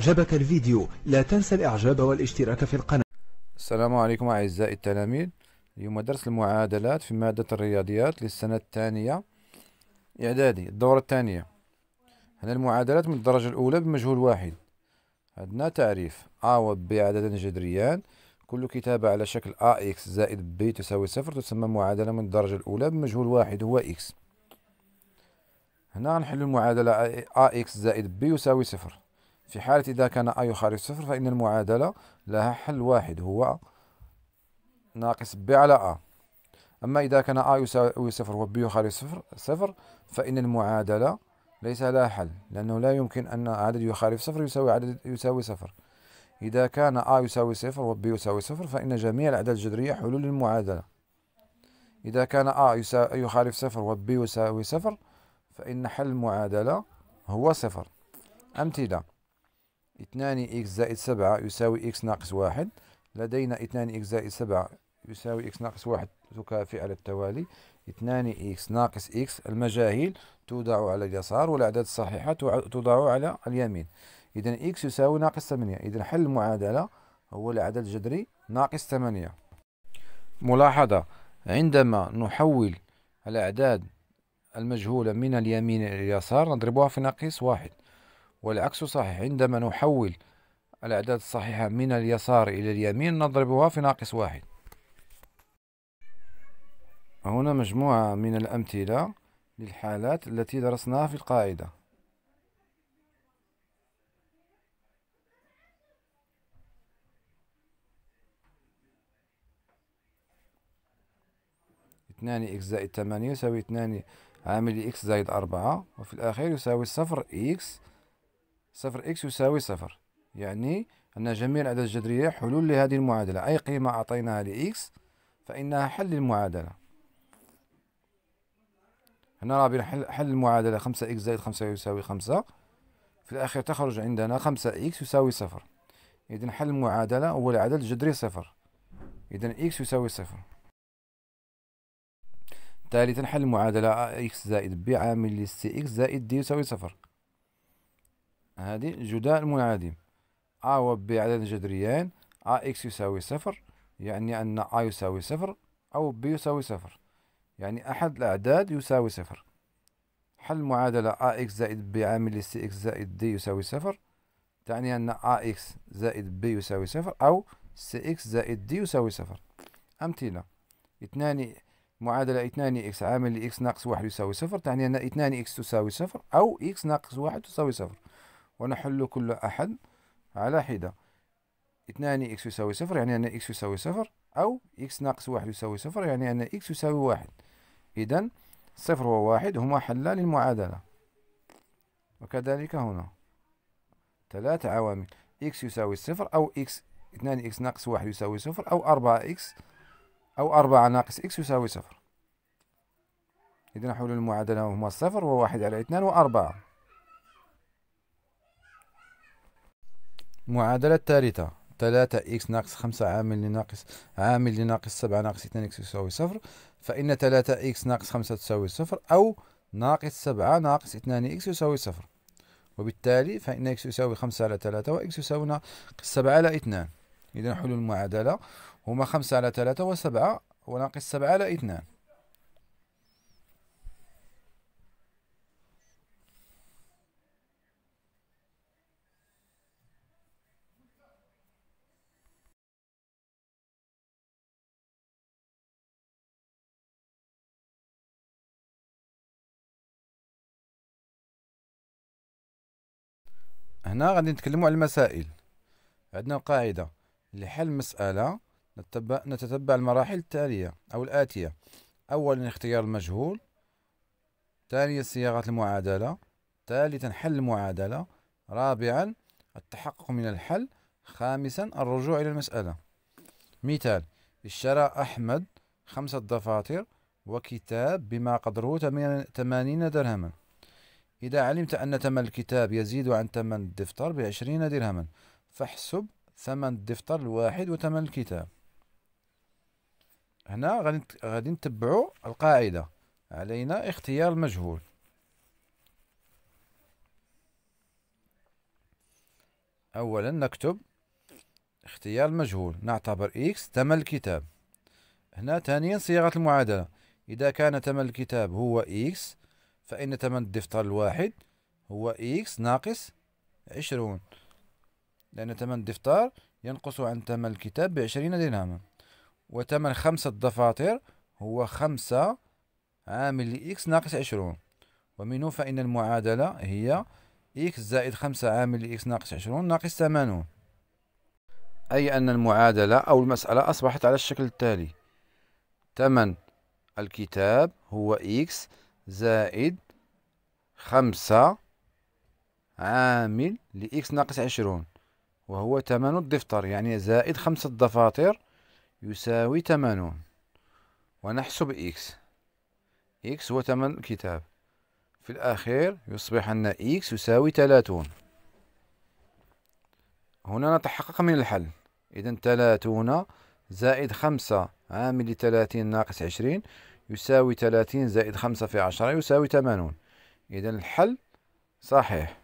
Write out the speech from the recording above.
أعجبك الفيديو لا تنسى الإعجاب والاشتراك في القناة السلام عليكم أعزائي التلاميذ اليوم درس المعادلات في مادة الرياضيات للسنة الثانية إعدادي الدورة الثانية هنا المعادلات من الدرجة الأولى بمجهول واحد عندنا تعريف أ و ب عددان جذريان كل كتابة على شكل أ إكس زائد ب تساوي صفر تسمى معادلة من الدرجة الأولى بمجهول واحد هو إكس هنا غنحل المعادلة أ إكس زائد ب يساوي صفر في حالة إذا كان أ يخالف صفر فإن المعادلة لها حل واحد هو ناقص ب على أ أما إذا كان أ يساوي صفر ب يخالف صفر, صفر فإن المعادلة ليس لها حل لأنه لا يمكن أن عدد يخالف صفر يساوي عدد يساوي صفر إذا كان أ يساوي صفر ب يساوي صفر فإن جميع الأعداد الجذرية حلول للمعادلة إذا كان أ يخالف صفر ب يساوي صفر فإن حل المعادلة هو صفر أمثلة 2 إكس زائد 7 يساوي إكس ناقص 1 لدينا 2 إكس زائد 7 يساوي إكس ناقص 1 تكافئ على التوالي 2 إكس ناقص إكس المجاهيل توضع على اليسار والأعداد الصحيحة توضع على اليمين إذا إكس يساوي ناقص 8 إذا حل المعادلة هو العدد الجذري ناقص 8 ملاحظة عندما نحول الأعداد المجهولة من اليمين إلى اليسار نضربها في ناقص واحد والعكس صحيح عندما نحول الأعداد الصحيحة من اليسار إلى اليمين نضربها في ناقص واحد هنا مجموعة من الأمثلة للحالات التي درسناها في القاعدة اثنان إكس زائد ثمانية يساوي اثنان عامل إكس زائد أربعة وفي الأخير يساوي صفر إكس صفر إكس يساوي صفر يعني أن جميع الأعداد الجذرية حلول لهذه المعادلة أي قيمة أعطيناها لإكس فإنها حل للمعادلة هنا راه بنحل حل المعادلة خمسة إكس زائد خمسة يساوي خمسة في الأخير تخرج عندنا خمسة إكس يساوي صفر إذا حل المعادلة هو العدد الجذري صفر إذا إكس يساوي صفر ثالثا حل المعادلة آه، إكس زائد بي عامل لسي إكس زائد دي يساوي صفر هذه جداء المنعدم ا و ب عدد جذريين ا اكس يساوي صفر يعني أن ا يساوي صفر أو ب يساوي صفر يعني أحد الأعداد يساوي صفر حل المعادلة a x زائد b عامل لسي x زائد d يساوي صفر تعني أن a x زائد b يساوي صفر أو سي x زائد d يساوي صفر أمثلة اثنان معادلة اثنان x عامل x ناقص واحد يساوي صفر تعني أن اثنان x تساوي صفر أو x ناقص واحد تساوي صفر ونحل كل أحد على حدة اثنان إكس يساوي صفر يعني أن إكس يساوي صفر أو إكس ناقص واحد يساوي صفر يعني أن إكس يساوي واحد إذا صفر وواحد هما حلان المعادلة وكذلك هنا ثلاث عوامل إكس يساوي صفر أو إكس اثنان إكس ناقص واحد يساوي صفر أو أربعة إكس أو أربعة ناقص إكس يساوي صفر إذا حلول المعادلة هما صفر وواحد على اثنان وأربعة معادلة الثالثة ثلاثة إكس ناقص خمسة عامل لناقص عامل لناقص سبعة ناقص اثنين إكس يساوي صفر فإن ثلاثة إكس ناقص خمسة تساوي صفر أو ناقص سبعة ناقص اثنان إكس يساوي صفر وبالتالي فإن إكس يساوي خمسة على ثلاثة وإكس يساوي ناقص سبعة على اثنان إذا حلول المعادلة هما خمسة على ثلاثة وسبعة وناقص سبعة على اثنان هنا غادي نتكلموا على المسائل عندنا القاعدة لحل مسألة نتبع, نتتبع المراحل التالية أو الآتية أولا اختيار المجهول ثانيا صياغة المعادلة ثالثا حل المعادلة رابعا التحقق من الحل خامسا الرجوع إلى المسألة مثال اشترى أحمد خمسة دفاتر وكتاب بما قدره 80 درهما إذا علمت أن ثمن الكتاب يزيد عن ثمن الدفتر بعشرين درهما فاحسب ثمن الدفتر الواحد وثمن الكتاب هنا غادي نتبعو نتبعوا القاعدة علينا اختيار المجهول أولا نكتب اختيار المجهول نعتبر إكس ثمن الكتاب هنا ثانيا صيغة المعادلة إذا كان ثمن الكتاب هو إكس فإن ثمن الدفتر الواحد هو إكس ناقص عشرون لأن ثمن الدفتر ينقص عن ثمن الكتاب بعشرين درهما وثمن خمسة دفاتر هو خمسة عامل لإكس ناقص عشرون ومنه فإن المعادلة هي إكس زائد خمسة عامل لإكس ناقص عشرون ناقص ثمانون أي أن المعادلة أو المسألة أصبحت على الشكل التالي ثمن الكتاب هو إكس زائد خمسة عامل لإكس ناقص عشرون وهو ثمن الدفتر يعني زائد خمسة ضفاطر يساوي ثمانون ونحسب إكس إكس هو ثمن الكتاب في الأخير يصبح أن إكس يساوي ثلاثون هنا نتحقق من الحل إذا ثلاثون زائد خمسة عامل لثلاثين ناقص عشرين يساوي 30 زائد 5 في 10 يساوي 80 إذا الحل صحيح